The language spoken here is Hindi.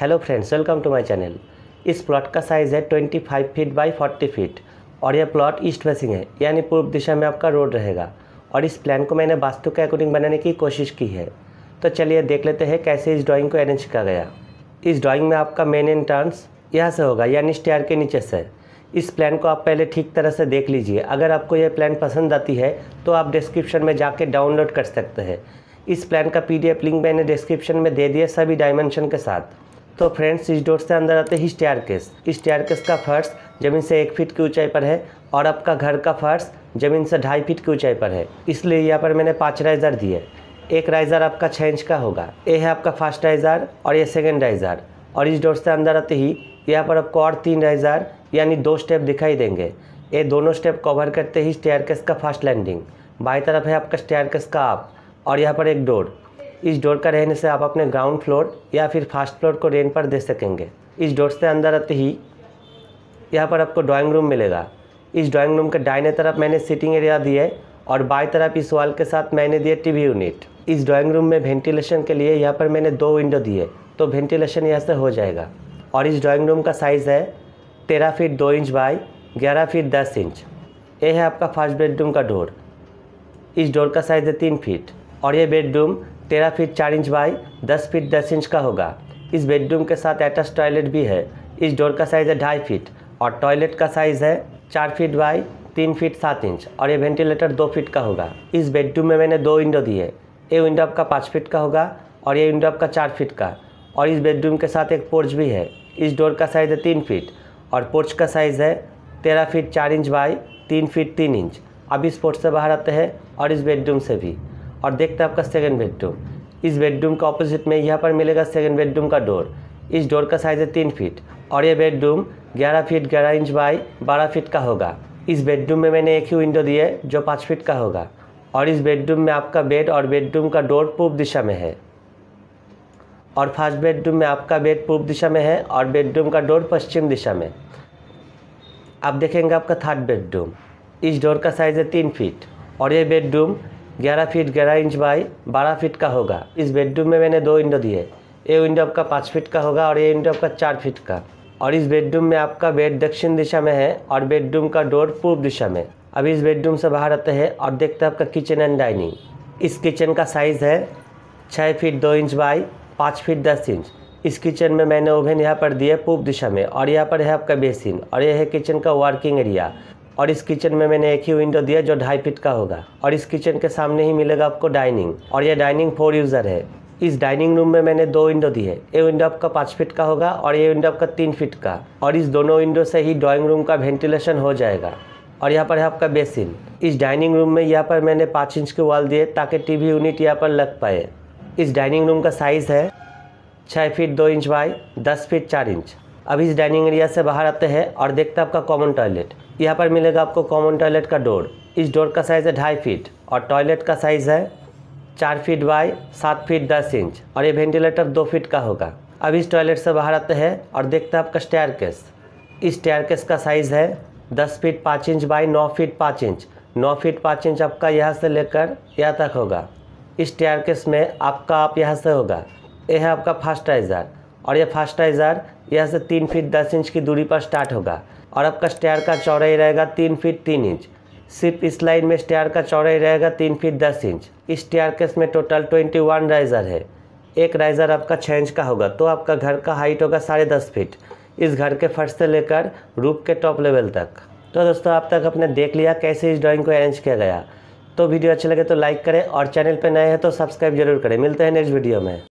hello friends welcome to my channel इस प्लॉट का साइज़ है twenty five feet by forty feet और यह प्लॉट ईस्ट फेसिंग है यानी पूर्व दिशा में आपका रोड रहेगा और इस प्लान को मैंने वास्तु के अकॉर्डिंग बनाने की कोशिश की है तो चलिए देख लेते हैं कैसे इस ड्राइंग को अरेंज किया गया इस ड्राइंग में आपका मेन एंट्रांस यहाँ से होगा यानी स्टेयर के नीचे से इस प्लान को आप पहले ठीक तरह से देख लीजिए अगर आपको यह प्लान पसंद आती है तो आप डिस्क्रिप्शन में जाके डाउनलोड कर सकते हैं इस प्लान का पीडीएफ लिंक मैंने डिस्क्रिप्शन में दे दिया सभी डायमेंशन के साथ तो फ्रेंड्स इस डोर से अंदर आते ही स्टेयर केस स्टेयर केस का फर्श ज़मीन से एक फीट की ऊंचाई पर है और आपका घर का फर्श ज़मीन से ढाई फीट की ऊंचाई पर है इसलिए यहाँ पर मैंने पाँच राइज़र दिए एक राइज़र आपका छः इंच का होगा ये है आपका फर्स्ट राइज़र और ये सेकेंड राइज़र और इस डोर से अंदर आते ही यहाँ पर आपको और तीन राइज़र यानी दो स्टेप दिखाई देंगे ये दोनों स्टेप कवर करते ही स्टेयर केस का फर्स्ट लैंडिंग बाई तरफ है आपका स्टेयर केस का आप और यहाँ पर एक डोर इस डोर का रहने से आप अपने ग्राउंड फ्लोर या फिर फर्स्ट फ्लोर को रेंट पर दे सकेंगे इस डोर से अंदर आते ही यहाँ पर आपको ड्राइंग रूम मिलेगा इस ड्राइंग रूम के डाइने तरफ मैंने सिटिंग एरिया दिए और बाई तरफ इस वॉल के साथ मैंने टी वी यूनिट इस ड्राइंग रूम में वेंटिलेशन के लिए यहाँ पर मैंने दो विंडो दिए तो वेंटिलेशन यहाँ से हो जाएगा और इस ड्राइंग रूम का साइज़ है तेरह फीट दो इंच बाई ग्यारह फीट दस इंच ये है आपका फर्स्ट बेडरूम का डोर इस डोर का साइज़ है तीन फीट और ये बेडरूम तेरह फीट चार इंच बाई दस फीट दस इंच का होगा इस बेडरूम के साथ अटैच टॉयलेट भी है इस डोर का साइज़ है ढाई फीट और टॉयलेट का साइज़ है चार फीट बाई तीन फीट सात इंच और ये वेंटिलेटर दो फीट का होगा इस बेडरूम में मैंने दो विंडो दिए है ये विंडो आपका पाँच फीट का होगा और ये विंडो आपका चार फीट का और इस बेडरूम के साथ एक पोर्च भी है इस डोर का साइज़ है तीन फीट और पोर्च का साइज़ है तेरह फीट चार इंच बाई तीन फीट तीन इंच अब इस पोर्च से बाहर आते हैं और इस बेडरूम से भी और देखते हैं आपका सेकेंड बेडरूम इस बेडरूम का ऑपोजिट में यहाँ पर मिलेगा सेकेंड बेडरूम का डोर इस डोर का साइज़ है तीन फीट और ये बेडरूम ग्यारह फीट ग्यारह इंच बाई बारह फीट का होगा इस बेडरूम में मैंने एक ही विंडो दिए जो पाँच फीट का होगा और इस बेडरूम में आपका बेड और बेडरूम का डोर पूर्व दिशा में है और फर्स्ट बेडरूम में आपका बेड पूर्व दिशा में है और बेडरूम का डोर पश्चिम दिशा में आप देखेंगे आपका थर्ड बेडरूम इस डोर का साइज़ है तीन फीट और ये बेडरूम ग्यारह फीट ग्यारह इंच बाई बारह फीट का होगा इस बेडरूम में मैंने दो विंडो दिए ये विंडो आपका पाँच फीट का होगा और ये विंडो आपका चार फीट का और इस बेडरूम में आपका बेड दक्षिण दिशा में है और बेडरूम का डोर पूर्व दिशा में अभी इस बेडरूम से बाहर आते हैं और देखते हैं आपका किचन एंड डाइनिंग इस किचन का साइज़ है छः फीट दो इंच बाई पाँच फीट दस इंच इस किचन में मैंने ओवन यहाँ पर दिया पूर्व दिशा में और यहाँ पर है आपका बेसिन और यह है किचन का वर्किंग एरिया और इस किचन में मैंने एक ही विंडो दिया जो ढाई फिट का होगा और इस किचन के सामने ही मिलेगा आपको डाइनिंग और ये डाइनिंग फोर यूज़र है इस डाइनिंग रूम में मैंने दो विंडो दी है ये विंडो आपका पाँच फीट का होगा और ये विंडो आपका तीन फीट का और इस दोनों विंडो से ही ड्राइंग रूम का वेंटिलेशन हो जाएगा और यहाँ पर है आपका बेसिन इस डाइनिंग रूम में यहाँ पर मैंने पाँच इंच के वॉल दिए ताकि टीवी यूनिट यहाँ पर लग पाए इस डाइनिंग रूम का साइज़ है छः फीट दो इंच बाई दस फीट चार इंच अब इस डाइनिंग एरिया से बाहर आते हैं और देखते हैं आपका कॉमन टॉयलेट यहाँ पर मिलेगा आपको कॉमन टॉयलेट का डोर इस डोर का साइज़ है ढाई फीट और टॉयलेट का साइज़ है चार फीट बाय सात फीट दस इंच और ये वेंटिलेटर दो फीट का होगा अब इस टॉयलेट से बाहर आते हैं और देखते हैं आपका स्टेयर केस इस स्टेयर केस का साइज़ है दस फीट पाँच इंच बाई नौ फीट पाँच इंच नौ फीट पाँच इंच आपका यहाँ से लेकर यहाँ तक होगा इस टेयर केस में आपका आप यहाँ से होगा यह है आपका फर्स्ट और ये राइजर यह से तीन फीट दस इंच की दूरी पर स्टार्ट होगा और आपका स्टेयर का चौड़ाई रहेगा तीन फीट तीन इंच सिर्फ इस लाइन में स्टेयर का चौड़ाई रहेगा तीन फीट दस इंच इस स्टेयर केस में टोटल ट्वेंटी वन राइज़र है एक राइज़र आपका छः इंच का होगा तो आपका घर का हाइट होगा साढ़े दस फीट इस घर के फर्श से लेकर रूप के टॉप लेवल तक तो दोस्तों आप तक आपने देख लिया कैसे इस ड्राइंग को अरेंज किया गया तो वीडियो अच्छे लगे तो लाइक करें और चैनल पर नए हैं तो सब्सक्राइब जरूर करें मिलते हैं नेक्स्ट वीडियो में